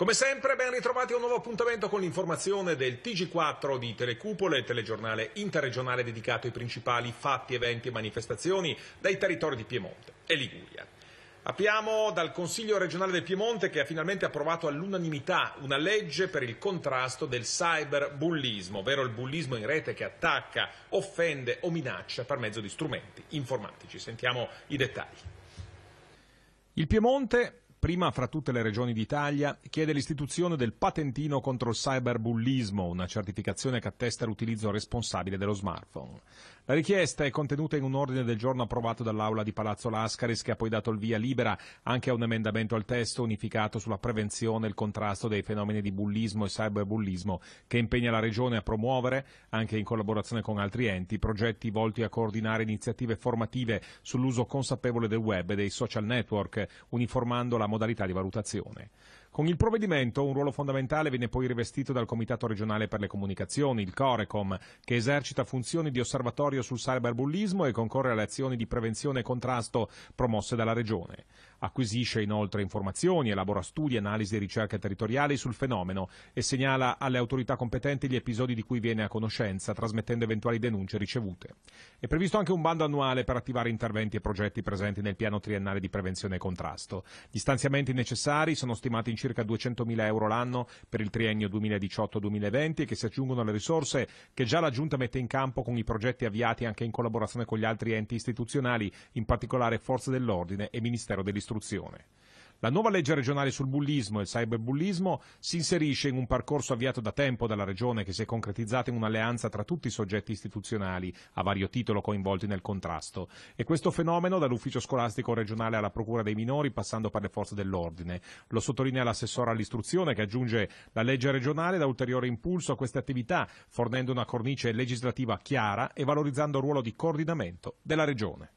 Come sempre ben ritrovati a un nuovo appuntamento con l'informazione del TG4 di Telecupole, il telegiornale interregionale dedicato ai principali fatti, eventi e manifestazioni dai territori di Piemonte e Liguria. Apriamo dal Consiglio regionale del Piemonte che ha finalmente approvato all'unanimità una legge per il contrasto del cyberbullismo, ovvero il bullismo in rete che attacca, offende o minaccia per mezzo di strumenti informatici. Sentiamo i dettagli. Il Piemonte prima fra tutte le regioni d'Italia, chiede l'istituzione del patentino contro il cyberbullismo, una certificazione che attesta l'utilizzo responsabile dello smartphone. La richiesta è contenuta in un ordine del giorno approvato dall'Aula di Palazzo Lascaris che ha poi dato il via libera anche a un emendamento al testo unificato sulla prevenzione e il contrasto dei fenomeni di bullismo e cyberbullismo che impegna la Regione a promuovere, anche in collaborazione con altri enti, progetti volti a coordinare iniziative formative sull'uso consapevole del web e dei social network, uniformando la modalità di valutazione. Con il provvedimento un ruolo fondamentale viene poi rivestito dal Comitato regionale per le comunicazioni, il Corecom, che esercita funzioni di osservatorio sul cyberbullismo e concorre alle azioni di prevenzione e contrasto promosse dalla Regione. Acquisisce inoltre informazioni, elabora studi, analisi e ricerche territoriali sul fenomeno e segnala alle autorità competenti gli episodi di cui viene a conoscenza, trasmettendo eventuali denunce ricevute. È previsto anche un bando annuale per attivare interventi e progetti presenti nel piano triennale di prevenzione e contrasto. Gli stanziamenti necessari sono stimati in circa 200.000 euro l'anno per il triennio 2018-2020 e che si aggiungono alle risorse che già la Giunta mette in campo con i progetti avviati anche in collaborazione con gli altri enti istituzionali, in particolare Forze dell'Ordine e Ministero dell'Istruzione dell'istruzione. La nuova legge regionale sul bullismo e il cyberbullismo si inserisce in un percorso avviato da tempo dalla Regione che si è concretizzata in un'alleanza tra tutti i soggetti istituzionali a vario titolo coinvolti nel contrasto. E questo fenomeno dall'ufficio scolastico regionale alla Procura dei minori passando per le forze dell'ordine. Lo sottolinea l'assessore all'istruzione che aggiunge la legge regionale da ulteriore impulso a queste attività, fornendo una cornice legislativa chiara e valorizzando il ruolo di coordinamento della Regione.